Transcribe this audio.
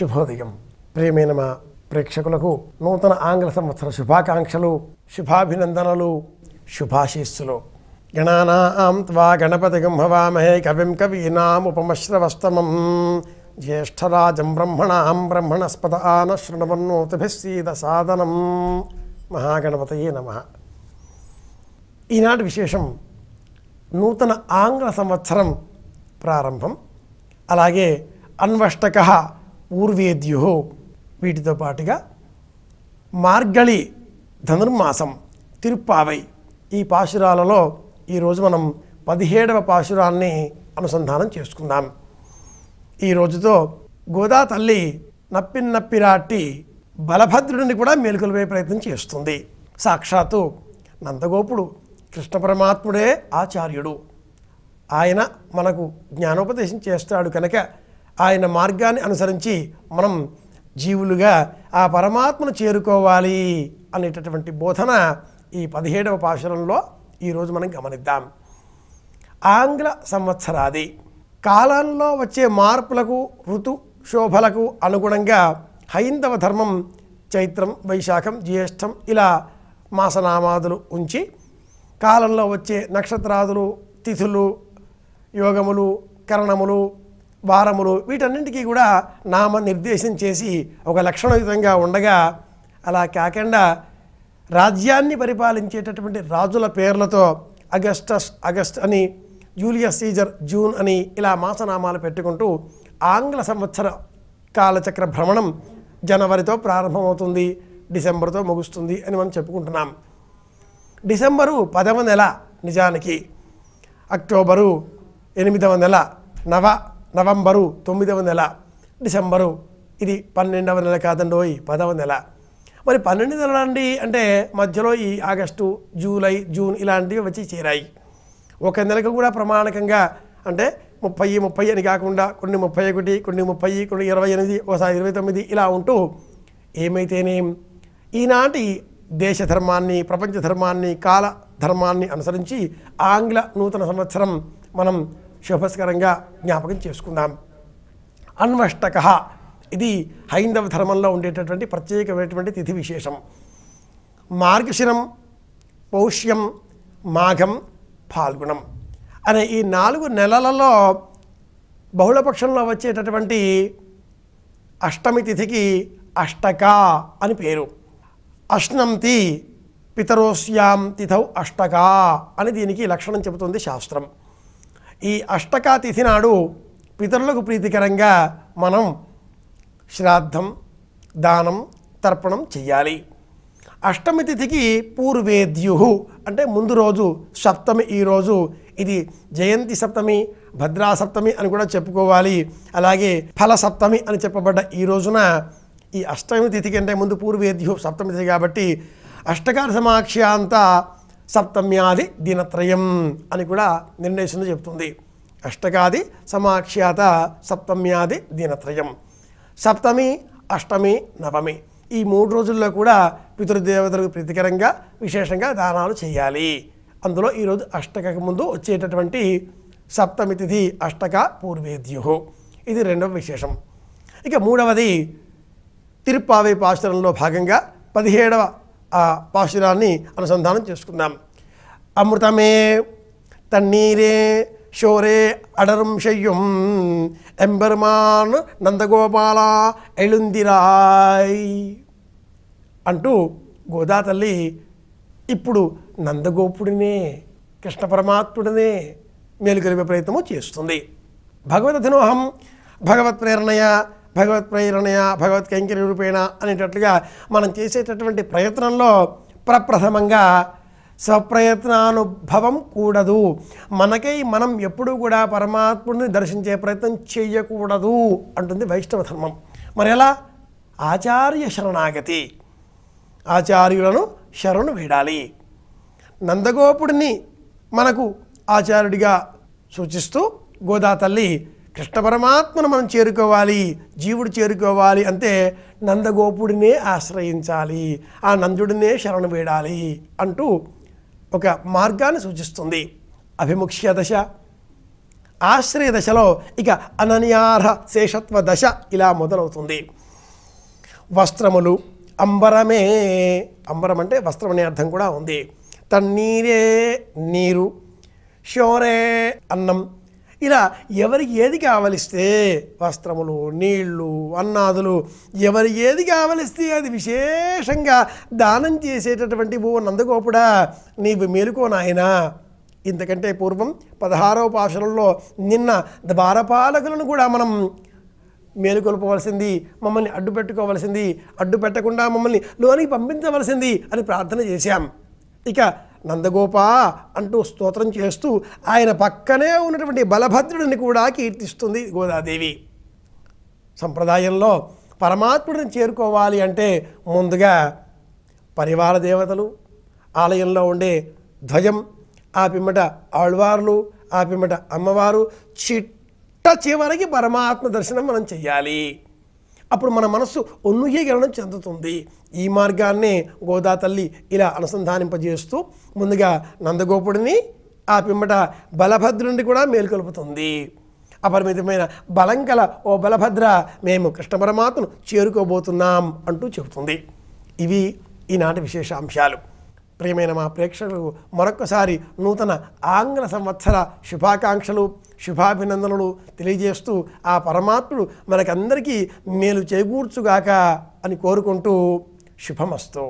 శుభోదయం ప్రియమైన మా ప్రేక్షకులకు నూతన ఆంగ్ల సంవత్సర శుభాకాంక్షలు శుభాభినందనలు శుభాశీస్సులు గణానాం త్వా గణపతి భవామహే కవిం కవీనాముపమశ్రవస్తమం జ్యేష్ఠరాజం బ్రహ్మణాం బ్రహ్మణస్పద ఆన శృణవన్నోతిభిశ్రీద సాధనం మహాగణపతయే నమ ఈనాటి విశేషం నూతన ఆంగ్ల సంవత్సరం ప్రారంభం అలాగే అన్వష్టక ఊర్వేద్యు వీటితో పాటుగా మార్గళి ధనుర్మాసం తిరుప్పావై ఈ పాశురాలలో ఈరోజు మనం పదిహేడవ పాశురాన్ని అనుసంధానం చేసుకుందాం ఈ రోజుతో గోదా తల్లి నప్పిన్నప్పిరాటి బలభద్రుడిని కూడా మేలుకొలిపే ప్రయత్నం చేస్తుంది సాక్షాత్తు నందగోపుడు కృష్ణ పరమాత్ముడే ఆచార్యుడు ఆయన మనకు జ్ఞానోపదేశం చేస్తాడు కనుక ఆయన మార్గాన్ని అనుసరించి మనం జీవులుగా ఆ పరమాత్మను చేరుకోవాలి అనేటటువంటి బోధన ఈ పదిహేడవ పాశరంలో ఈరోజు మనం గమనిద్దాం ఆంగ్ల సంవత్సరాది కాలంలో వచ్చే మార్పులకు ఋతు శోభలకు అనుగుణంగా హైందవ ధర్మం చైత్రం వైశాఖం జ్యేష్టం ఇలా మాసనామాదులు ఉంచి కాలంలో వచ్చే నక్షత్రాదులు తిథులు యోగములు కరణములు వారములు వీటన్నింటికీ కూడా నామ నిర్దేశం చేసి ఒక లక్షణయుతంగా ఉండగా అలా కాకుండా రాజ్యాన్ని పరిపాలించేటటువంటి రాజుల పేర్లతో అగస్టస్ అగస్ట్ అని జూలియస్ సీజర్ జూన్ అని ఇలా మాసనామాలు పెట్టుకుంటూ ఆంగ్ల సంవత్సర కాలచక్ర భ్రమణం జనవరితో ప్రారంభమవుతుంది డిసెంబర్తో ముగుస్తుంది అని మనం చెప్పుకుంటున్నాం డిసెంబరు పదవ నెల నిజానికి అక్టోబరు ఎనిమిదవ నెల నవ నవంబరు తొమ్మిదవ నెల డిసెంబరు ఇది పన్నెండవ నెల కాదండోయ్ పదవ నెల మరి పన్నెండు నెలలండి అంటే మధ్యలో ఈ ఆగస్టు జూలై జూన్ ఇలాంటివి వచ్చి చేరాయి ఒక నెలకు కూడా ప్రమాణకంగా అంటే ముప్పై ముప్పై అని కాకుండా కొన్ని ముప్పై ఒకటి కొన్ని ముప్పై కొన్ని ఇరవై ఎనిమిది ఒకసారి ఇరవై తొమ్మిది ఇలా ఉంటూ ఏమైతేనేం ఈనాటి దేశ ధర్మాన్ని ప్రపంచ ధర్మాన్ని కాల ధర్మాన్ని అనుసరించి ఆంగ్ల నూతన సంవత్సరం మనం శుభస్కరంగా జ్ఞాపకం చేసుకుందాం అన్వష్టక ఇది హైందవ ధర్మంలో ఉండేటటువంటి ప్రత్యేకమైనటువంటి తిథి విశేషం మార్గశిరం పౌష్యం మాఘం ఫాల్గుణం అనే ఈ నాలుగు నెలలలో బహుళపక్షంలో వచ్చేటటువంటి అష్టమి తిథికి అష్టక అని పేరు అష్టంతి పితరోస్యాం తిథౌ అష్టక అని దీనికి లక్షణం చెబుతుంది శాస్త్రం ఈ అష్టకా నాడు పితరులకు ప్రీతికరంగా మనం శ్రాద్ధం దానం తర్పణం చేయాలి అష్టమి తిథికి పూర్వేద్యు అంటే ముందు రోజు సప్తమి ఈరోజు ఇది జయంతి సప్తమి భద్రా సప్తమి అని కూడా చెప్పుకోవాలి అలాగే ఫల సప్తమి అని చెప్పబడ్డ ఈ రోజున ఈ అష్టమి తిథికి అంటే ముందు పూర్వేద్యు సప్తమి తిథి కాబట్టి అష్టకార సమాక్ష అంతా సప్తమ్యాది దినత్రయం అని కూడా నిర్ణయిస్తుంది చెప్తుంది అష్టకాది సమాఖ్యాత సప్తమ్యాది దినత్రయం సప్తమి అష్టమి నవమి ఈ మూడు రోజుల్లో కూడా పితృదేవతలకు ప్రీతికరంగా విశేషంగా దానాలు చేయాలి అందులో ఈరోజు అష్టకకు ముందు వచ్చేటటువంటి సప్తమి తిథి అష్టక పూర్వేద్యు ఇది రెండవ విశేషం ఇక మూడవది తిరుప్పావై పాశ్రంలో భాగంగా పదిహేడవ ఆ పాశురాన్ని అనుసంధానం చేసుకుందాం అమృతమే తన్నీరే షోరే అడరుం శయ్యం ఎంబర్మాన్ నందగోపాల ఎలుందిరాయ్ అంటూ గోదాతల్లి ఇప్పుడు నందగోపుడినే కృష్ణ పరమాత్ముడినే మేలుకొలిపే ప్రయత్నము చేస్తుంది భగవద్ ధనోహం భగవత్ ప్రేరణయ భగవత్ ప్రేరణయ భగవత్ కైంకర్య రూపేణ అనేటట్లుగా మనం చేసేటటువంటి ప్రయత్నంలో ప్రప్రథమంగా స్వప్రయత్నానుభవం కూడదు మనకై మనం ఎప్పుడూ కూడా పరమాత్ముడిని దర్శించే ప్రయత్నం చేయకూడదు అంటుంది వైష్ణవ ధర్మం మరి ఎలా ఆచార్య శరణాగతి ఆచార్యులను శరణు వేడాలి నందగోపుడిని మనకు ఆచార్యుడిగా సూచిస్తూ గోదా తల్లి కృష్ణ పరమాత్మను మనం చేరుకోవాలి జీవుడు చేరుకోవాలి అంటే నందగోపుడినే ఆశ్రయించాలి ఆ నందుడినే శరణు వేడాలి అంటూ ఒక మార్గాన్ని సూచిస్తుంది అభిముఖ్య దశ ఆశ్రయ దశలో ఇక అనన్యార్హ శేషత్వ దశ ఇలా మొదలవుతుంది వస్త్రములు అంబరమే అంబరం అంటే వస్త్రం అనే అర్థం కూడా ఉంది తన్నీరే నీరు శోరే అన్నం ఇలా ఎవరికి ఏది కావలిస్తే వస్త్రములు నీళ్లు అన్నాదులు ఎవరి ఏది కావలిస్తే అది విశేషంగా దానం చేసేటటువంటి భూ నందగోపుడా నీవు మేలుకో నాయనా ఇంతకంటే పూర్వం పదహారవ పాషలలో నిన్న ద్వారపాలకులను కూడా మనం మేలుకొల్పవలసింది మమ్మల్ని అడ్డు పెట్టుకోవలసింది అడ్డు పెట్టకుండా మమ్మల్ని లోనికి పంపించవలసింది అని ప్రార్థన చేశాం ఇక నందగోపా అంటూ స్తోత్రం చేస్తూ ఆయన పక్కనే ఉన్నటువంటి బలభద్రుడిని కూడా కీర్తిస్తుంది గోదాదేవి సంప్రదాయంలో పరమాత్ముడిని చేరుకోవాలి అంటే ముందుగా పరివార దేవతలు ఆలయంలో ఉండే ధ్వజం ఆ పిమ్మట ఆళ్వార్లు ఆ పిమ్మట అమ్మవారు చిట్ట చివరికి పరమాత్మ దర్శనం మనం చెయ్యాలి అప్పుడు మన మనస్సు ఉన్నీకరణం చెందుతుంది ఈ మార్గాన్నే గోదా తల్లి ఇలా అనుసంధానింపజేస్తూ ముందుగా నందగోపుడిని ఆ పిమ్మట బలభద్రుని కూడా మేలుకొల్పుతుంది అపరిమితమైన బలం కల ఓ బలభద్ర మేము కృష్ణ పరమాత్మను చేరుకోబోతున్నాం అంటూ చెబుతుంది ఇవి ఈనాటి విశేషాంశాలు ప్రియమైన మా ప్రేక్షకులకు మరొకసారి నూతన ఆంగ్ల సంవత్సర శుభాకాంక్షలు శుభాభినందనలు తెలియజేస్తూ ఆ పరమాత్ముడు మనకందరికీ మేలు చేకూర్చుగాక అని కోరుకుంటూ శుభమస్తు